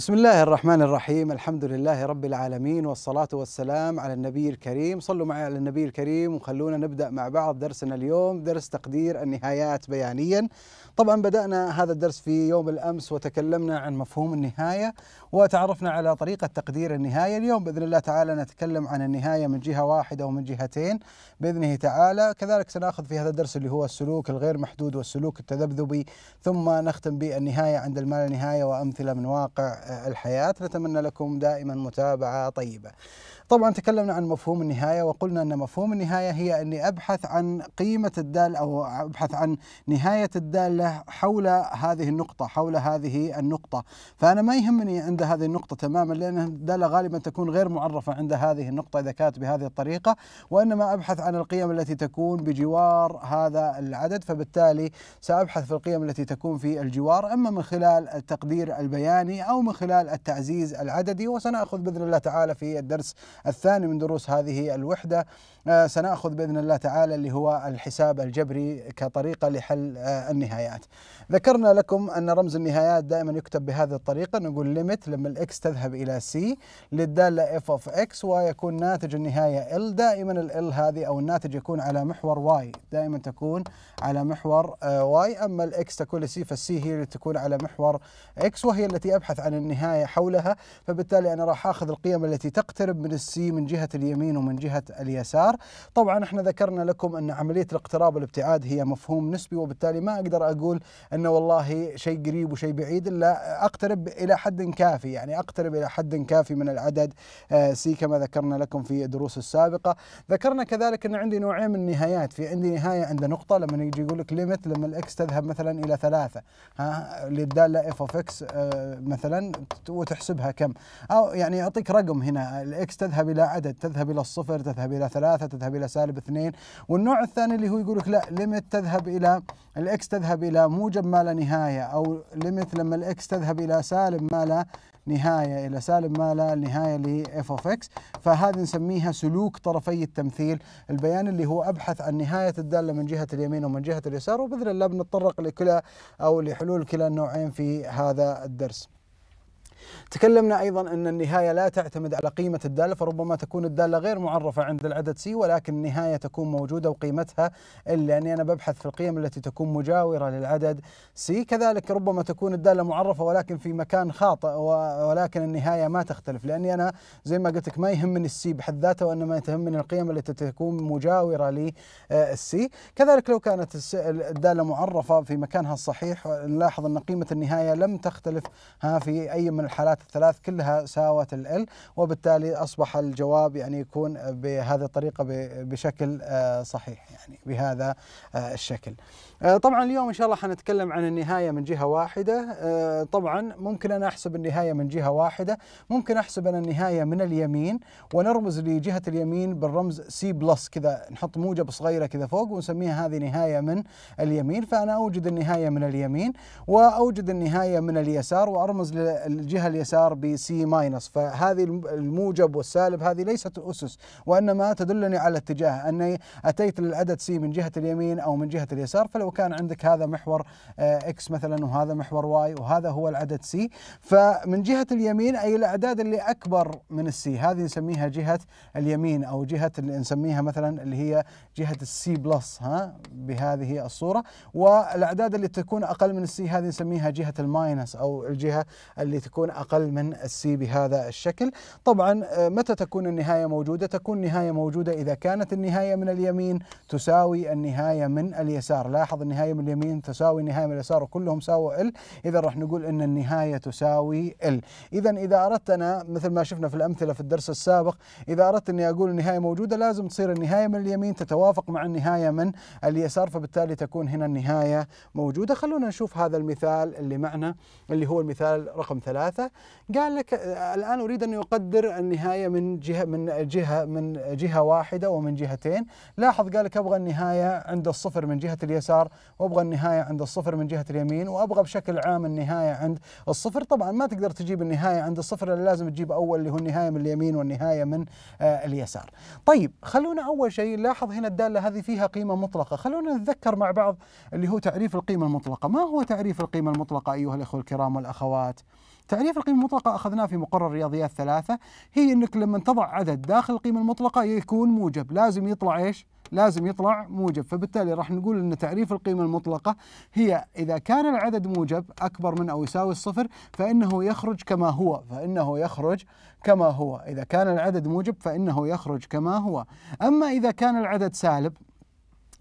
بسم الله الرحمن الرحيم الحمد لله رب العالمين والصلاة والسلام على النبي الكريم صلوا معي على النبي الكريم وخلونا نبدأ مع بعض درسنا اليوم درس تقدير النهايات بيانيا طبعا بدأنا هذا الدرس في يوم الأمس وتكلمنا عن مفهوم النهاية وتعرفنا على طريقة تقدير النهاية اليوم بإذن الله تعالى نتكلم عن النهاية من جهة واحدة ومن جهتين بإذنه تعالى كذلك سنأخذ في هذا الدرس اللي هو السلوك الغير محدود والسلوك التذبذبي ثم نختم بالنهاية عند المال نهاية وأمثلة من واقع الحياة نتمنى لكم دائما متابعة طيبة طبعا تكلمنا عن مفهوم النهاية وقلنا أن مفهوم النهاية هي أني أبحث عن قيمة الدال أو أبحث عن نهاية الدالة حول هذه النقطة حول هذه النقطة فأنا ما يهمني عند هذه النقطة تماما لأن الدالة غالبا تكون غير معرفة عند هذه النقطة إذا كانت بهذه الطريقة وإنما أبحث عن القيم التي تكون بجوار هذا العدد فبالتالي سأبحث في القيم التي تكون في الجوار أما من خلال التقدير البياني أو من خلال التعزيز العددي وسنأخذ بإذن الله تعالى في الدرس الثاني من دروس هذه الوحدة آه، سناخذ باذن الله تعالى اللي هو الحساب الجبري كطريقه لحل آه، النهايات. ذكرنا لكم ان رمز النهايات دائما يكتب بهذه الطريقه نقول ليميت لما الاكس تذهب الى سي للداله اف اوف اكس ويكون ناتج النهايه ال دائما ال هذه او الناتج يكون على محور واي دائما تكون على محور واي آه، اما الاكس تكون لسي فالسي هي اللي تكون على محور اكس وهي التي ابحث عن النهايه حولها فبالتالي انا راح اخذ القيم التي تقترب من السي من جهه اليمين ومن جهه اليسار الدولار طبعا احنا ذكرنا لكم أن عملية الاقتراب والابتعاد هي مفهوم نسبي وبالتالي ما أقدر أقول أنه والله شيء قريب وشيء بعيد إلا أقترب إلى حد كافي يعني أقترب إلى حد كافي من العدد آه، سي كما ذكرنا لكم في الدروس السابقة ذكرنا كذلك أن عندي نوعين من النهايات في عندي نهاية عند نقطة لما يجي يقول لك ليميت لما الإكس تذهب مثلا إلى ثلاثة ها للدالة إف أوف إكس مثلا وتحسبها كم أو يعني يعطيك رقم هنا الإكس تذهب إلى عدد تذهب إلى الصفر تذهب إلى ثلاثة ثلاثة تذهب إلى سالب اثنين والنوع الثاني اللي هو يقول لك لا ليميت تذهب إلى الإكس تذهب إلى موجب ما لا نهاية أو ليميت لما الإكس تذهب إلى سالب ما لا نهاية إلى سالب ما لا نهاية f أوف إكس فهذه نسميها سلوك طرفي التمثيل البيان اللي هو أبحث عن نهاية الدالة من جهة اليمين ومن جهة اليسار وبإذن الله بنتطرق لكلا أو لحلول كلا النوعين في هذا الدرس تكلمنا أيضا أن النهاية لا تعتمد على قيمة الدالة فربما تكون الدالة غير معرفة عند العدد سي ولكن النهاية تكون موجودة وقيمتها إلا أني أنا ببحث في القيم التي تكون مجاورة للعدد سي كذلك ربما تكون الدالة معرفة ولكن في مكان خاطئ ولكن النهاية ما تختلف لأني أنا زي ما قلت لك ما يهمني السي بحد ذاته وإنما تهمني القيم التي تكون مجاورة للسي آه، كذلك لو كانت الدالة معرفة في مكانها الصحيح نلاحظ أن قيمة النهاية لم تختلف ها في أي من الحالات الثلاث كلها ساوت ال وبالتالي اصبح الجواب يعني يكون بهذه الطريقه بشكل آه، صحيح يعني بهذا آه، الشكل. آه، طبعا اليوم ان شاء الله حنتكلم عن النهايه من جهه واحده طبعا ممكن انا احسب النهايه من جهه واحده ممكن احسب انا النهايه من اليمين ونرمز لجهه اليمين بالرمز سي بلس كذا نحط موجب صغيره كذا فوق ونسميها هذه نهايه من اليمين فانا اوجد النهايه من اليمين واوجد النهايه من اليسار وارمز للجهه الجهه اليسار سي ماينس فهذه الموجب والسالب هذه ليست اسس وانما تدلني على اتجاه اني اتيت للعدد سي من جهه اليمين او من جهه اليسار فلو كان عندك هذا محور آه، اكس مثلا وهذا محور واي وهذا هو العدد سي فمن جهه اليمين اي الاعداد اللي اكبر من السي هذه نسميها جهه اليمين او جهه اللي نسميها مثلا اللي هي جهه السي بلس ها بهذه الصوره والاعداد اللي تكون اقل من السي هذه نسميها جهه الماينس او الجهه اللي تكون تكون أقل من السي بهذا الشكل طبعا آه، متى تكون النهاية موجودة تكون نهاية موجودة إذا كانت النهاية من اليمين تساوي النهاية من اليسار لاحظ النهاية من اليمين تساوي النهاية من اليسار وكلهم ساووا ال إذا راح نقول أن النهاية تساوي ال إذا إذا أردت أنا مثل ما شفنا في الأمثلة في الدرس السابق إذا أردت أني أقول النهاية موجودة لازم تصير النهاية من اليمين تتوافق مع النهاية من اليسار فبالتالي تكون هنا النهاية موجودة خلونا نشوف هذا المثال اللي معنا اللي هو المثال رقم ثلاثة ثلاثة قال لك الآن أريد أن يقدر النهاية من جهة من جهة من جهة واحدة ومن جهتين لاحظ قال لك أبغى النهاية عند الصفر من جهة اليسار وأبغى النهاية عند الصفر من جهة اليمين وأبغى بشكل عام النهاية عند الصفر طبعا ما تقدر تجيب النهاية عند الصفر لازم تجيب أول اللي هو النهاية من اليمين والنهاية من آه، اليسار طيب خلونا أول شيء لاحظ هنا الدالة هذه فيها قيمة مطلقة خلونا نتذكر مع بعض اللي هو تعريف القيمة المطلقة ما هو تعريف القيمة المطلقة أيها الأخوة الكرام والأخوات تعريف القيمة المطلقة أخذناه في مقرر الرياضيات ثلاثة هي أنك لما تضع عدد داخل القيمة المطلقة يكون موجب لازم يطلع إيش؟ لازم يطلع موجب فبالتالي راح نقول أن تعريف القيمة المطلقة هي إذا كان العدد موجب أكبر من أو يساوي الصفر فإنه يخرج كما هو فإنه يخرج كما هو إذا كان العدد موجب فإنه يخرج كما هو أما إذا كان العدد سالب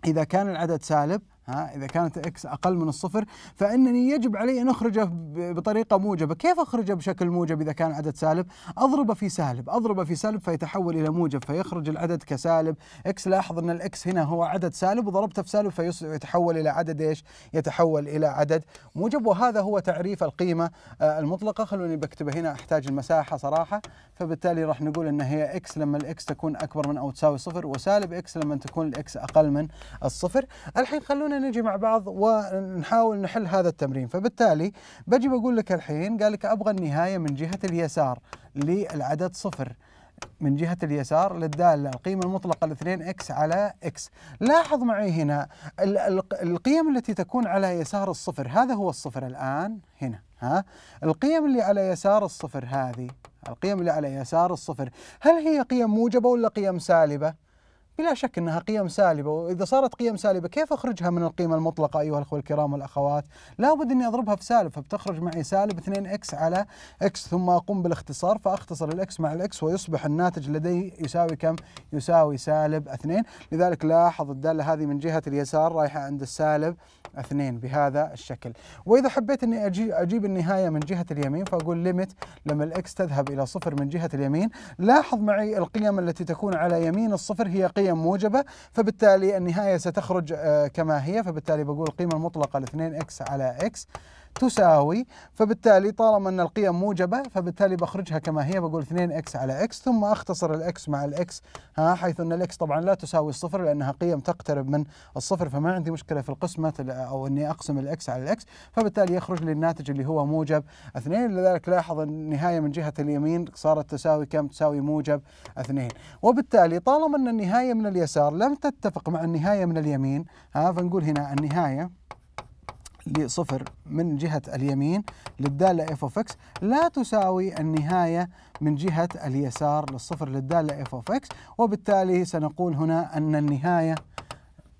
إذا كان العدد سالب ها اذا كانت اكس اقل من الصفر فانني يجب علي ان اخرجه بطريقه موجبه، كيف اخرجه بشكل موجب اذا كان عدد سالب؟ اضربه في سالب، اضربه في سالب فيتحول الى موجب فيخرج العدد كسالب، اكس لاحظ ان الاكس هنا هو عدد سالب وضربته في سالب فيتحول الى عدد ايش؟ يتحول الى عدد موجب وهذا هو تعريف القيمه آه، المطلقه، خلوني بكتبه هنا احتاج المساحه صراحه، فبالتالي راح نقول ان هي اكس لما الاكس تكون اكبر من او تساوي صفر وسالب اكس لما تكون الاكس اقل من الصفر، الحين خلونا نجي مع بعض ونحاول نحل هذا التمرين فبالتالي بجي بقول لك الحين قال لك ابغى النهايه من جهه اليسار للعدد صفر من جهة اليسار للدالة القيمة المطلقة الاثنين اكس على اكس لاحظ معي هنا القيم التي تكون على يسار الصفر هذا هو الصفر الآن هنا ها القيم اللي على يسار الصفر هذه القيم اللي على يسار الصفر هل هي قيم موجبة ولا قيم سالبة؟ بلا شك انها قيم سالبه واذا صارت قيم سالبه كيف اخرجها من القيمه المطلقه ايها الاخوه الكرام والاخوات؟ لابد اني اضربها في سالب فبتخرج معي سالب 2 اكس على اكس ثم اقوم بالاختصار فاختصر الاكس مع الاكس ويصبح الناتج لدي يساوي كم؟ يساوي سالب 2 لذلك لاحظ الداله هذه من جهه اليسار رايحه عند السالب 2 بهذا الشكل واذا حبيت اني أجي اجيب النهايه من جهه اليمين فاقول ليميت لما الاكس تذهب الى صفر من جهه اليمين لاحظ معي القيم التي تكون على يمين الصفر هي قيم عمليا موجبة فبالتالي النهاية ستخرج آه، كما هي فبالتالي بقول القيمة المطلقة لـ 2x على x تساوي فبالتالي طالما ان القيم موجبه فبالتالي بخرجها كما هي بقول 2 اكس على اكس ثم اختصر الاكس مع الاكس ها حيث ان الاكس طبعا لا تساوي الصفر لانها قيم تقترب من الصفر فما عندي مشكله في القسمه او اني اقسم الاكس على الاكس فبالتالي يخرج لي الناتج اللي هو موجب 2 لذلك لاحظ النهايه من جهه اليمين صارت تساوي كم؟ تساوي موجب 2 وبالتالي طالما ان النهايه من اليسار لم تتفق مع النهايه من اليمين ها فنقول هنا النهايه لصفر من جهة اليمين للدالة f of x لا تساوي النهاية من جهة اليسار للصفر للدالة f of x وبالتالي سنقول هنا أن النهاية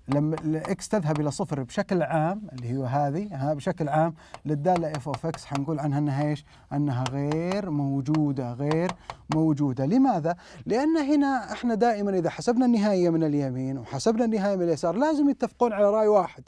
لما اكس تذهب الى صفر بشكل عام اللي هو هذه بشكل عام للداله اف اوف اكس حنقول عنها انها ايش؟ انها غير موجوده غير موجوده، لماذا؟ لان هنا احنا دائما اذا حسبنا النهايه من اليمين وحسبنا النهايه من اليسار لازم يتفقون على راي واحد،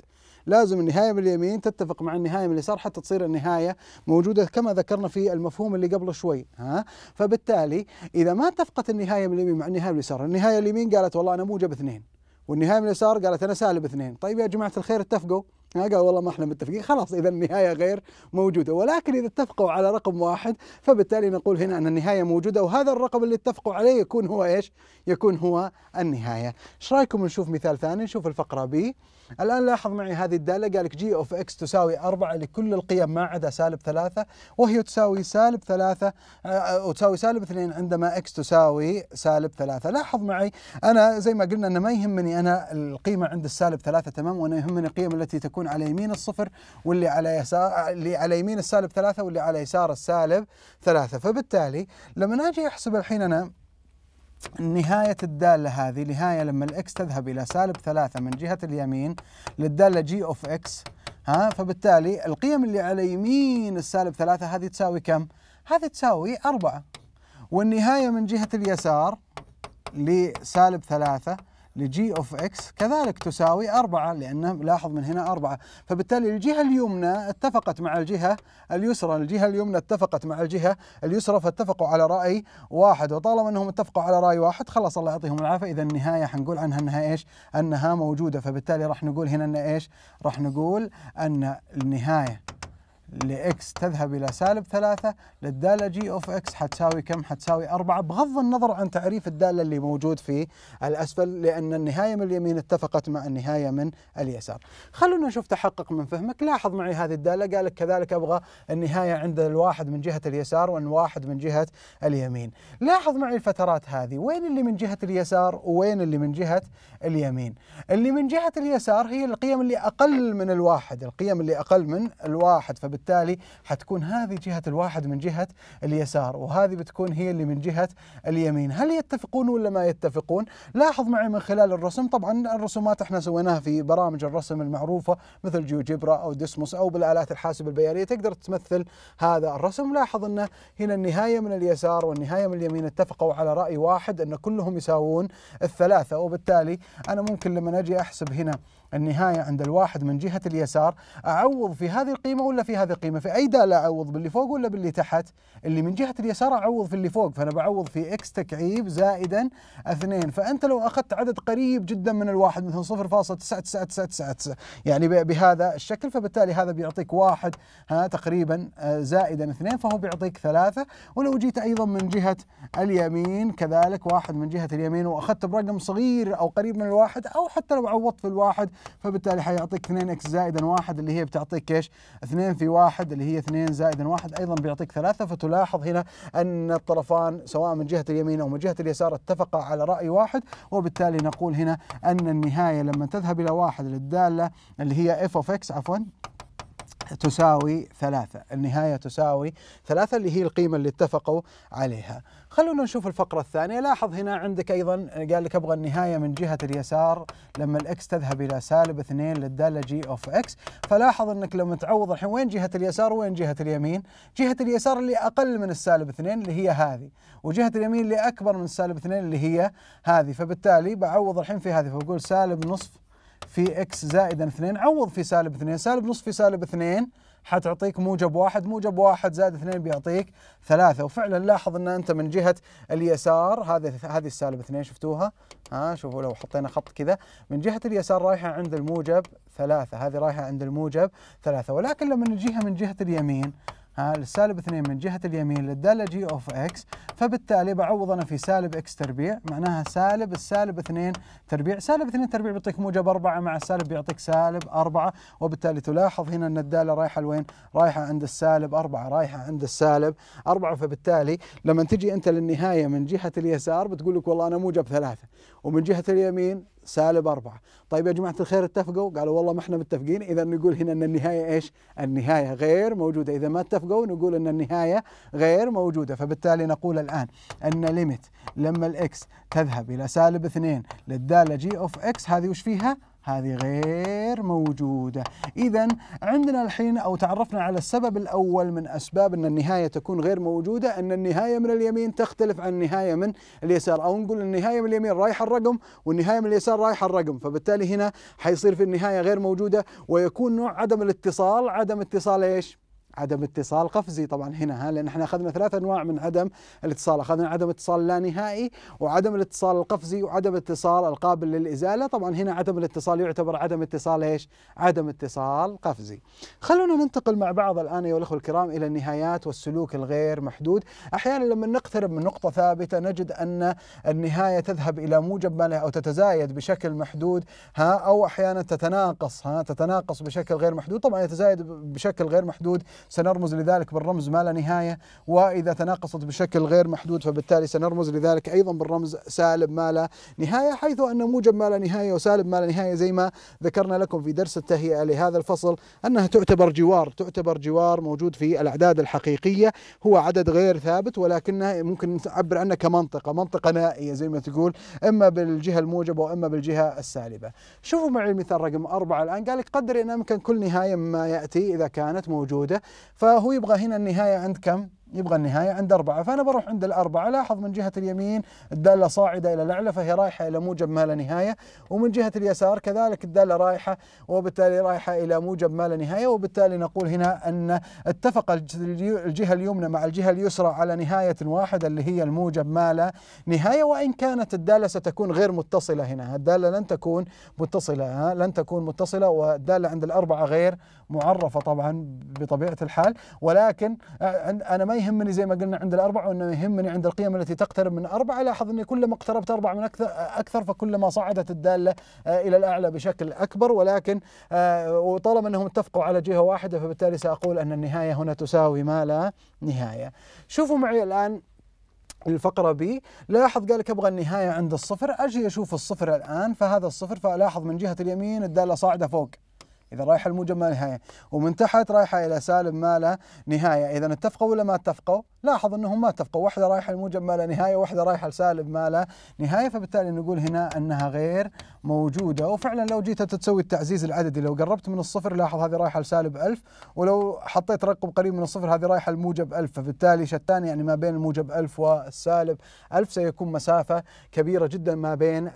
لازم النهايه من اليمين تتفق مع النهايه من اليسار حتى تصير النهايه موجوده كما ذكرنا في المفهوم اللي قبل شوي ها فبالتالي اذا ما اتفقت النهايه من اليمين مع النهايه من اليسار النهايه اليمين قالت والله انا موجب اثنين والنهايه من اليسار قالت انا سالب اثنين طيب يا جماعه الخير اتفقوا قال والله ما احنا متفقين خلاص اذا النهايه غير موجوده ولكن اذا اتفقوا على رقم واحد فبالتالي نقول هنا ان النهايه موجوده وهذا الرقم اللي اتفقوا عليه يكون هو ايش؟ يكون هو النهايه. ايش رايكم نشوف مثال ثاني نشوف الفقره بي الآن لاحظ معي هذه الدالة قال لك جي اوف اكس تساوي 4 لكل القيم ما عدا سالب 3 وهي تساوي سالب 3 آه، وتساوي سالب 2 عندما اكس تساوي سالب 3 لاحظ معي أنا زي ما قلنا أن ما يهمني أنا القيمة عند السالب 3 تمام وأنا يهمني القيم التي تكون على يمين الصفر واللي على يسار اللي على يمين السالب 3 واللي على يسار السالب 3 فبالتالي لما أجي أحسب الحين أنا نهاية الدالة هذه نهاية لما الإكس تذهب إلى سالب ثلاثة من جهة اليمين للدالة جي أوف إكس ها فبالتالي القيم اللي على يمين السالب ثلاثة هذه تساوي كم؟ هذه تساوي أربعة والنهاية من جهة اليسار لسالب ثلاثة لجي اوف اكس كذلك تساوي أربعة لأنه لاحظ من هنا أربعة فبالتالي الجهة اليمنى اتفقت مع الجهة اليسرى الجهة اليمنى اتفقت مع الجهة اليسرى فاتفقوا على رأي واحد وطالما أنهم اتفقوا على رأي واحد خلاص الله يعطيهم العافية إذا النهاية حنقول عنها أنها إيش أنها موجودة فبالتالي راح نقول هنا أن إيش راح نقول أن النهاية لإكس تذهب إلى سالب ثلاثة للدالة جي أوف إكس حتساوي كم؟ حتساوي أربعة بغض النظر عن تعريف الدالة اللي موجود في الأسفل لأن النهاية من اليمين اتفقت مع النهاية من اليسار خلونا نشوف تحقق من فهمك لاحظ معي هذه الدالة قالك كذلك أبغى النهاية عند الواحد من جهة اليسار والواحد من جهة اليمين لاحظ معي الفترات هذه وين اللي من جهة اليسار وين اللي من جهة اليمين اللي من جهة اليسار هي القيم اللي أقل من الواحد القيم اللي أقل من الواحد فبالتالي فبالتالي حتكون هذه جهة الواحد من جهة اليسار وهذه بتكون هي اللي من جهة اليمين هل يتفقون ولا ما يتفقون لاحظ معي من خلال الرسم طبعا الرسومات احنا سويناها في برامج الرسم المعروفة مثل جيوجبرا أو ديسموس أو بالآلات الحاسب البيارية تقدر تمثل هذا الرسم لاحظ أنه هنا النهاية من اليسار والنهاية من اليمين اتفقوا على رأي واحد أن كلهم يساوون الثلاثة وبالتالي أنا ممكن لما أجي أحسب هنا النهاية عند الواحد من جهة اليسار أعوض في هذه القيمة ولا في هذه القيمة في أي دالة أعوض باللي فوق ولا باللي تحت اللي من جهة اليسار أعوض في اللي فوق فأنا بعوض في إكس تكعيب زائدا اثنين فأنت لو أخذت عدد قريب جدا من الواحد مثل 0.99999 يعني بهذا الشكل فبالتالي هذا بيعطيك واحد ها تقريبا آه، زائدا اثنين فهو بيعطيك ثلاثة ولو جيت أيضا من جهة اليمين كذلك واحد من جهة اليمين وأخذت برقم صغير أو قريب من الواحد أو حتى لو عوضت في الواحد فبالتالي حيعطيك 2 اكس زائدا 1 اللي هي بتعطيك ايش 2 في 1 اللي هي 2 زائدا 1 ايضا بيعطيك 3 فتلاحظ هنا ان الطرفان سواء من جهه اليمين او من جهه اليسار اتفقا على راي واحد وبالتالي نقول هنا ان النهايه لما تذهب الى واحد للداله اللي هي اف اوف اكس عفوا تساوي ثلاثة النهاية تساوي ثلاثة اللي هي القيمة اللي اتفقوا عليها خلونا نشوف الفقرة الثانية لاحظ هنا عندك أيضا قال لك أبغى النهاية من جهة اليسار لما الإكس تذهب إلى سالب اثنين للدالة جي أوف إكس فلاحظ أنك لما تعوض الحين وين جهة اليسار وين جهة اليمين جهة اليسار اللي أقل من السالب اثنين اللي هي هذه وجهة اليمين اللي أكبر من السالب اثنين اللي هي هذه فبالتالي بعوض الحين في هذه فبقول سالب نصف في اكس زائدا 2 عوض في سالب 2 سالب نص في سالب 2 حتعطيك موجب واحد موجب واحد زائد اثنين بيعطيك ثلاثة وفعلا لاحظ ان انت من جهة اليسار هذه هذه السالب اثنين شفتوها ها شوفوا لو حطينا خط كذا من جهة اليسار رايحة عند الموجب ثلاثة هذه رايحة عند الموجب ثلاثة ولكن لما نجيها من جهة اليمين السالب 2 من جهة اليمين للدالة جي اوف اكس فبالتالي بعوض أنا في سالب اكس تربيع معناها سالب السالب 2 تربيع سالب 2 تربيع بيعطيك موجب 4 مع السالب بيعطيك سالب 4 وبالتالي تلاحظ هنا أن الدالة رايحة لوين؟ رايحة عند السالب 4 رايحة عند السالب 4 فبالتالي لما تجي أنت للنهاية من جهة اليسار بتقول لك والله أنا موجب 3 ومن جهه اليمين سالب أربعة طيب يا جماعة الخير اتفقوا قالوا والله ما احنا متفقين إذا نقول هنا أن النهاية إيش النهاية غير موجودة إذا ما اتفقوا نقول أن النهاية غير موجودة فبالتالي نقول الآن أن ليميت لما الإكس تذهب إلى سالب اثنين للدالة جي أوف إكس هذه وش فيها هذه غير موجودة إذا عندنا الحين أو تعرفنا على السبب الأول من أسباب أن النهاية تكون غير موجودة أن النهاية من اليمين تختلف عن النهاية من اليسار أو نقول النهاية من اليمين رايحة الرقم والنهاية من اليسار رايحة الرقم فبالتالي هنا حيصير في النهاية غير موجودة ويكون نوع عدم الاتصال عدم اتصال إيش؟ عدم اتصال قفزي طبعا هنا ها لان احنا اخذنا ثلاث انواع من عدم الاتصال، اخذنا عدم اتصال لا نهائي وعدم الاتصال القفزي وعدم الاتصال القابل للازاله، طبعا هنا عدم الاتصال يعتبر عدم اتصال ايش؟ عدم اتصال قفزي. خلونا ننتقل مع بعض الان ايها الاخوه الكرام الى النهايات والسلوك الغير محدود، احيانا لما نقترب من نقطه ثابته نجد ان النهايه تذهب الى موجب ما لها او تتزايد بشكل محدود ها او احيانا تتناقص ها تتناقص بشكل غير محدود، طبعا يتزايد بشكل غير محدود سنرمز لذلك بالرمز ما لا نهاية وإذا تناقصت بشكل غير محدود فبالتالي سنرمز لذلك أيضا بالرمز سالب ما لا نهاية حيث أن موجب ما لا نهاية وسالب ما لا نهاية زي ما ذكرنا لكم في درس التهيئة لهذا الفصل أنها تعتبر جوار تعتبر جوار موجود في الأعداد الحقيقية هو عدد غير ثابت ولكنه ممكن نعبر عنه كمنطقة منطقة نائية زي ما تقول إما بالجهة الموجبة وإما بالجهة السالبة شوفوا معي المثال رقم أربعة الآن قال لك قدر إن أمكن كل نهاية مما يأتي إذا كانت موجودة فهو يبغى هنا النهاية عند كم؟ يبغى النهاية عند أربعة فأنا بروح عند الأربعة لاحظ من جهة اليمين الدالة صاعدة إلى الأعلى فهي رايحة إلى موجب ما لا نهاية ومن جهة اليسار كذلك الدالة رايحة وبالتالي رايحة إلى موجب ما لا نهاية وبالتالي نقول هنا أن اتفق الجهة اليمنى مع الجهة اليسرى على نهاية واحدة اللي هي الموجب ما لا نهاية وإن كانت الدالة ستكون غير متصلة هنا الدالة لن تكون متصلة لن تكون متصلة والدالة عند الأربعة غير معرفة طبعا بطبيعة الحال ولكن أنا ما يهمني زي ما قلنا عند الأربع وإنما يهمني عند القيم التي تقترب من أربعة لاحظ أني كلما اقتربت أربعة من أكثر, أكثر فكلما صعدت الدالة آه، إلى الأعلى بشكل أكبر ولكن آه، وطالما أنهم اتفقوا على جهة واحدة فبالتالي سأقول أن النهاية هنا تساوي ما لا نهاية شوفوا معي الآن الفقرة بي لاحظ قالك أبغى النهاية عند الصفر أجي أشوف الصفر الآن فهذا الصفر فألاحظ من جهة اليمين الدالة صاعدة فوق اذا رايحه الموجب ما نهايه ومن تحت رايحه الى سالب ما لا نهايه اذا اتفقوا ولا ما اتفقوا لاحظ انهم ما اتفقوا واحده رايحه الموجب ما لا نهايه واحده رايحه لسالب ما لا نهايه فبالتالي نقول هنا انها غير موجوده وفعلا لو جيت انت تسوي التعزيز العددي لو قربت من الصفر لاحظ هذه رايحه لسالب 1000 ولو حطيت رقم قريب من الصفر هذه رايحه الموجب 1000 فبالتالي شتان يعني ما بين الموجب 1000 والسالب 1000 سيكون مسافه كبيره جدا ما بين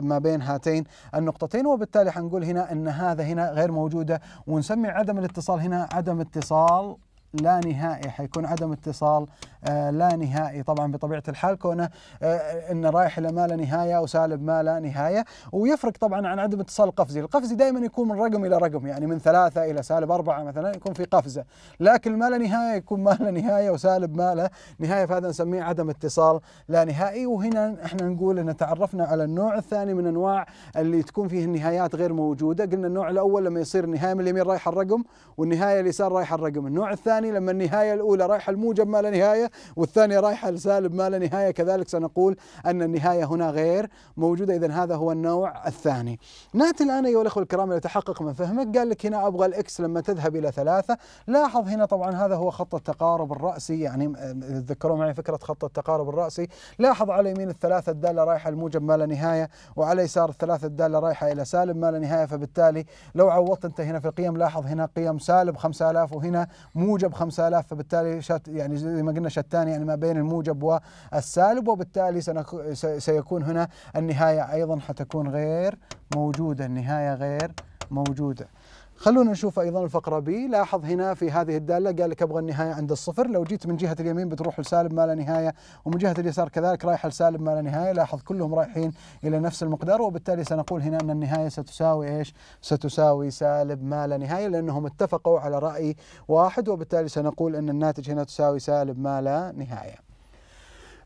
ما بين هاتين النقطتين وبالتالي حنقول هنا ان هذا هنا غير موجوده ونسمي عدم الاتصال هنا عدم اتصال لا نهائي حيكون عدم اتصال آه، لا نهائي طبعا بطبيعه الحال كونه آه، انه رايح الى ما لا نهايه وسالب ما لا نهايه ويفرق طبعا عن عدم اتصال القفزي، القفزي دائما يكون من رقم الى رقم يعني من ثلاثه الى سالب اربعه مثلا يكون في قفزه، لكن ما لا نهايه يكون ما لا نهايه وسالب ما لا نهايه فهذا نسميه عدم اتصال لا نهائي وهنا احنا نقول ان تعرفنا على النوع الثاني من انواع اللي تكون فيه النهايات غير موجوده، قلنا النوع الاول لما يصير النهايه من اليمين رايحه الرقم والنهايه اليسار رايحه الرقم، النوع الثاني الثاني لما النهاية الأولى رايحة الموجب ما لا نهاية والثانية رايحة السالب ما لا نهاية كذلك سنقول أن النهاية هنا غير موجودة إذا هذا هو النوع الثاني نأتي الآن أيها الأخوة الكرام لتحقق من فهمك قال لك هنا أبغى الإكس لما تذهب إلى ثلاثة لاحظ هنا طبعا هذا هو خط التقارب الرأسي يعني تذكروا معي فكرة خط التقارب الرأسي لاحظ على يمين الثلاثة الدالة رايحة الموجب ما لا نهاية وعلى يسار الثلاثة الدالة رايحة إلى سالب ما لا نهاية فبالتالي لو عوضت أنت هنا في القيم لاحظ هنا قيم سالب 5000 وهنا موجب الموجب 5000 فبالتالي شت يعني زي ما قلنا شتان يعني ما بين الموجب والسالب وبالتالي سيكون هنا النهايه ايضا حتكون غير موجوده النهايه غير موجوده خلونا نشوف ايضا الفقره بي لاحظ هنا في هذه الداله قال لك ابغى النهايه عند الصفر لو جيت من جهه اليمين بتروح لسالب ما لا نهايه ومن جهه اليسار كذلك رايح لسالب ما لا نهايه لاحظ كلهم رايحين الى نفس المقدار وبالتالي سنقول هنا ان النهايه ستساوي ايش ستساوي سالب ما لا نهايه لانهم اتفقوا على راي واحد وبالتالي سنقول ان الناتج هنا تساوي سالب ما لا نهايه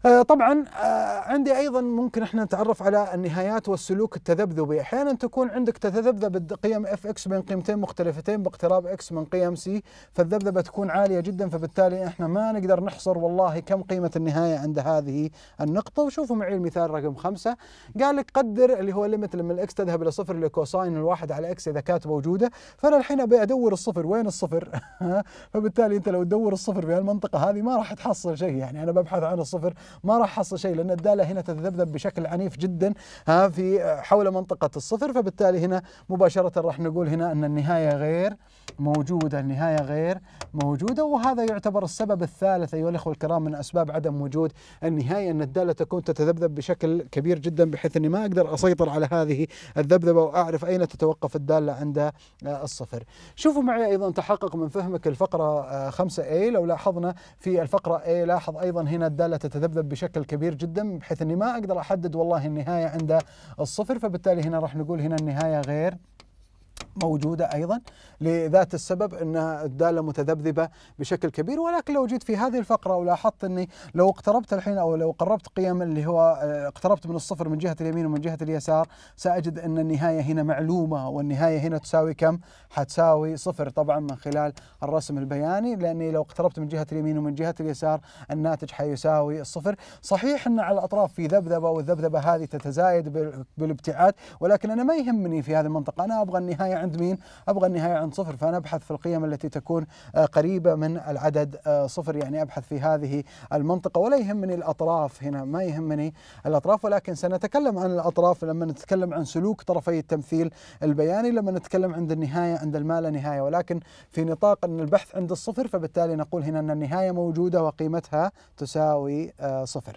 آه، طبعا آه، عندي ايضا ممكن احنا نتعرف على النهايات والسلوك التذبذبي، احيانا تكون عندك تتذبذب قيم اف اكس بين قيمتين مختلفتين باقتراب اكس من قيم سي، فالذبذبه تكون عاليه جدا فبالتالي احنا ما نقدر نحصر والله كم قيمه النهايه عند هذه النقطه، وشوفوا معي المثال رقم خمسه، قال لك قدر اللي هو ليمت لما الاكس تذهب الى صفر لكوساين الواحد على اكس اذا كانت موجوده، فانا الحين ابي ادور الصفر، وين الصفر؟ فبالتالي انت لو تدور الصفر في المنطقه هذه ما راح تحصل شيء يعني انا ببحث عن الصفر ما راح احصل شيء لان الداله هنا تتذبذب بشكل عنيف جدا ها في حول منطقه الصفر فبالتالي هنا مباشره راح نقول هنا ان النهايه غير موجوده النهايه غير موجوده وهذا يعتبر السبب الثالث ايها الاخوه الكرام من اسباب عدم وجود النهايه ان الداله تكون تتذبذب بشكل كبير جدا بحيث اني ما اقدر اسيطر على هذه الذبذبه واعرف اين تتوقف الداله عند آه، الصفر. شوفوا معي ايضا تحقق من فهمك الفقره 5 آه، a لو لاحظنا في الفقره اي لاحظ ايضا هنا الداله تتذبذب بشكل كبير جدا بحيث اني ما اقدر احدد والله النهايه عند الصفر فبالتالي هنا راح نقول هنا النهايه غير موجودة أيضا لذات السبب أنها الدالة متذبذبة بشكل كبير ولكن لو جيت في هذه الفقرة ولاحظت أني لو اقتربت الحين أو لو قربت قيم اللي هو آه، اقتربت من الصفر من جهة اليمين ومن جهة اليسار سأجد أن النهاية هنا معلومة والنهاية هنا تساوي كم؟ حتساوي صفر طبعا من خلال الرسم البياني لأني لو اقتربت من جهة اليمين ومن جهة اليسار الناتج حيساوي الصفر صحيح أن على الأطراف في ذبذبة والذبذبة هذه تتزايد بالابتعاد ولكن أنا ما يهمني في هذه المنطقة أنا أبغى النهاية عند مين أبغى النهاية عند صفر فأنا أبحث في القيم التي تكون آه، قريبة من العدد آه، صفر يعني أبحث في هذه المنطقة ولا يهمني الأطراف هنا ما يهمني الأطراف ولكن سنتكلم عن الأطراف لما نتكلم عن سلوك طرفي التمثيل البياني لما نتكلم عند النهاية عند المال نهاية ولكن في نطاق أن البحث عند الصفر فبالتالي نقول هنا أن النهاية موجودة وقيمتها تساوي آه، صفر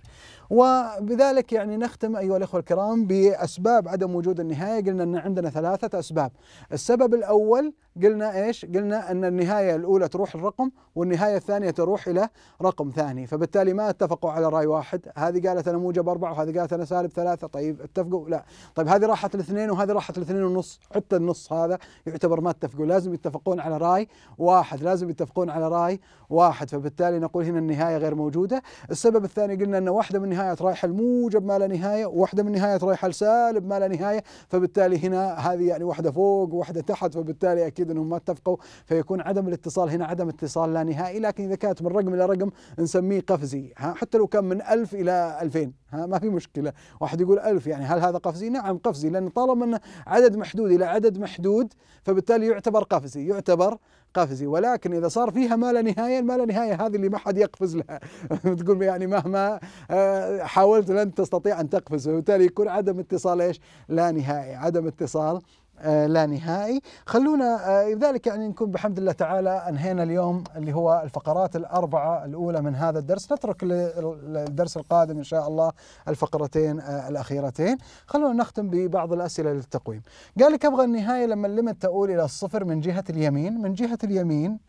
وبذلك يعني نختم أيها الإخوة الكرام بأسباب عدم وجود النهاية قلنا أن عندنا ثلاثة أسباب السبب الأول قلنا إيش قلنا أن النهاية الأولى تروح الرقم والنهاية الثانية تروح إلى رقم ثاني فبالتالي ما اتفقوا على رأي واحد هذه قالت أنا موجب أربعة وهذه قالت أنا سالب ثلاثة طيب اتفقوا لا طيب هذه راحت الاثنين وهذه راحت الاثنين ونص حتى النص هذا يعتبر ما اتفقوا لازم يتفقون على رأي واحد لازم يتفقون على رأي واحد فبالتالي نقول هنا النهاية غير موجودة السبب الثاني قلنا أن واحدة من نهاية رايحة الموجب ما لا نهاية واحدة من نهاية رايحة السالب ما لا نهاية فبالتالي هنا هذه يعني واحدة فوق واحدة واحده تحت فبالتالي اكيد انهم ما اتفقوا فيكون عدم الاتصال هنا عدم اتصال لا نهائي لكن اذا كانت من رقم الى رقم نسميه قفزي ها حتى لو كان من 1000 الى 2000 ها ما في مشكله واحد يقول 1000 يعني هل هذا قفزي نعم قفزي لان طالما انه عدد محدود الى عدد محدود فبالتالي يعتبر قفزي يعتبر قفزي ولكن اذا صار فيها ما لا نهايه ما لا نهايه هذه اللي ما حد يقفز لها تقول يعني مهما آه، حاولت لن تستطيع ان تقفز وبالتالي يكون عدم اتصال ايش لا نهائي عدم اتصال آه، لا نهائي خلونا لذلك آه، يعني نكون بحمد الله تعالى أنهينا اليوم اللي هو الفقرات الأربعة الأولى من هذا الدرس نترك للدرس القادم إن شاء الله الفقرتين آه، الأخيرتين خلونا نختم ببعض الأسئلة للتقويم قال لك أبغى النهاية لما الليمت تؤول إلى الصفر من جهة اليمين من جهة اليمين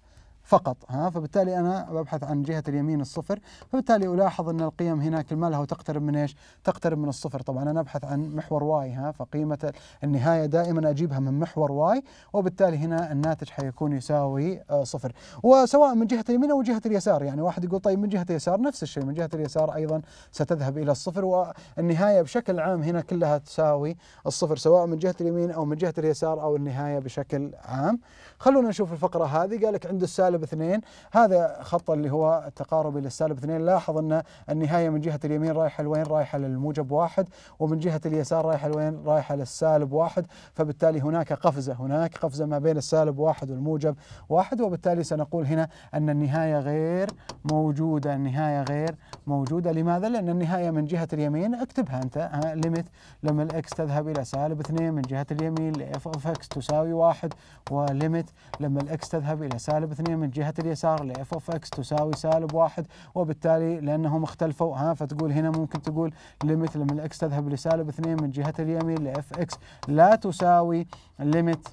فقط ها فبالتالي انا ببحث عن جهه اليمين الصفر فبالتالي الاحظ ان القيم هناك المالها وتقترب من ايش؟ تقترب من الصفر طبعا انا ابحث عن محور واي ها فقيمه النهايه دائما اجيبها من محور واي وبالتالي هنا الناتج حيكون يساوي آه، صفر وسواء من جهه اليمين او جهه اليسار يعني واحد يقول طيب من جهه اليسار نفس الشيء من جهه اليسار ايضا ستذهب الى الصفر والنهايه بشكل عام هنا كلها تساوي الصفر سواء من جهه اليمين او من جهه اليسار او النهايه بشكل عام خلونا نشوف الفقره هذه قال لك عند السالب سالب اثنين هذا خط اللي هو التقارب الى السالب اثنين لاحظ ان النهايه من جهه اليمين رايحه لوين رايحه للموجب واحد ومن جهه اليسار رايحه لوين رايحه للسالب واحد فبالتالي هناك قفزه هناك قفزه ما بين السالب واحد والموجب واحد وبالتالي سنقول هنا ان النهايه غير موجوده النهايه غير موجوده لماذا؟ لان النهايه من جهه اليمين اكتبها انت ليميت لما الاكس تذهب الى سالب اثنين من جهه اليمين لاف اوف اكس تساوي واحد وليميت لما الاكس تذهب الى سالب اثنين من جهه اليسار ل اف اوف اكس تساوي سالب واحد وبالتالي لانهم اختلفوا ها فتقول هنا ممكن تقول ليمت لما الاكس تذهب لسالب اثنين من جهه اليمين ل اف اكس لا تساوي ليمت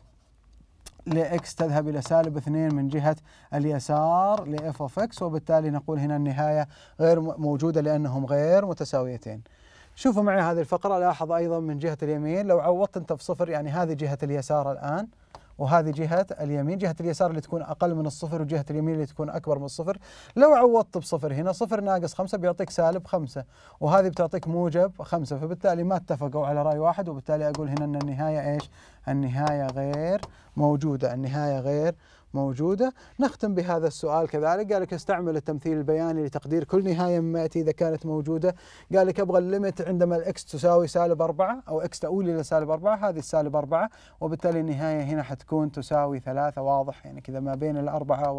لإكس تذهب إلى سالب اثنين من جهة اليسار لإف أوف إكس وبالتالي نقول هنا النهاية غير موجودة لأنهم غير متساويتين شوفوا معي هذه الفقرة لاحظ أيضا من جهة اليمين لو عوضت أنت بصفر يعني هذه جهة اليسار الآن وهذه جهة اليمين جهة اليسار اللي تكون أقل من الصفر وجهة اليمين اللي تكون أكبر من الصفر لو عوضت بصفر هنا صفر ناقص خمسة بيعطيك سالب خمسة وهذه بتعطيك موجب خمسة فبالتالي ما اتفقوا على رأي واحد وبالتالي أقول هنا أن النهاية إيش النهاية غير موجودة النهاية غير موجودة نختم بهذا السؤال كذلك قال لك استعمل التمثيل البياني لتقدير كل نهاية مما يأتي إذا كانت موجودة قال لك أبغى الليمت عندما الإكس تساوي سالب أربعة أو إكس تؤول إلى سالب أربعة هذه السالب أربعة وبالتالي النهاية هنا حتكون تساوي ثلاثة واضح يعني كذا ما بين الأربعة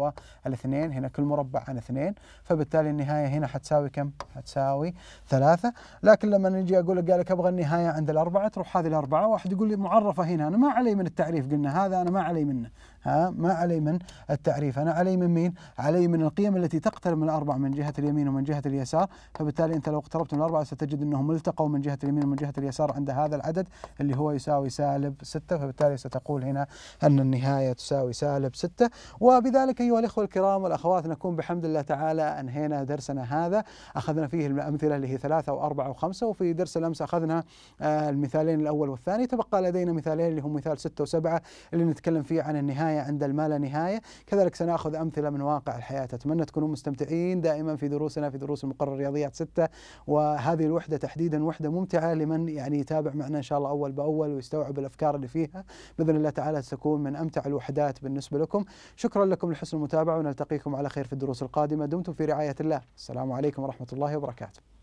والاثنين هنا كل مربع عن اثنين فبالتالي النهاية هنا حتساوي كم؟ حتساوي ثلاثة لكن لما نجي أقول لك قال لك أبغى النهاية عند الأربعة تروح هذه الأربعة واحد يقول لي معرفة هنا أنا ما علي من التعريف قلنا هذا أنا ما علي منه ها ما علي من التعريف أنا علي من مين علي من القيم التي تقترب من الاربعه من جهة اليمين ومن جهة اليسار فبالتالي أنت لو اقتربت من الأربعة ستجد أنهم التقوا من جهة اليمين ومن جهة اليسار عند هذا العدد اللي هو يساوي سالب 6 فبالتالي ستقول هنا أن النهاية تساوي سالب 6 وبذلك أيها الإخوة الكرام والأخوات نكون بحمد الله تعالى أنهينا درسنا هذا أخذنا فيه الأمثلة اللي هي ثلاثة وأربعة وخمسة وفي درس الأمس أخذنا آه، المثالين الأول والثاني تبقى لدينا مثالين اللي هم مثال 6 و7 اللي نتكلم فيه عن النهاية النهاية عند المال نهاية كذلك سنأخذ أمثلة من واقع الحياة أتمنى تكونوا مستمتعين دائما في دروسنا في دروس المقرر الرياضيات ستة وهذه الوحدة تحديدا وحدة ممتعة لمن يعني يتابع معنا إن شاء الله أول بأول ويستوعب الأفكار اللي فيها بإذن الله تعالى ستكون من أمتع الوحدات بالنسبة لكم شكرا لكم لحسن المتابعة ونلتقيكم على خير في الدروس القادمة دمتم في رعاية الله السلام عليكم ورحمة الله وبركاته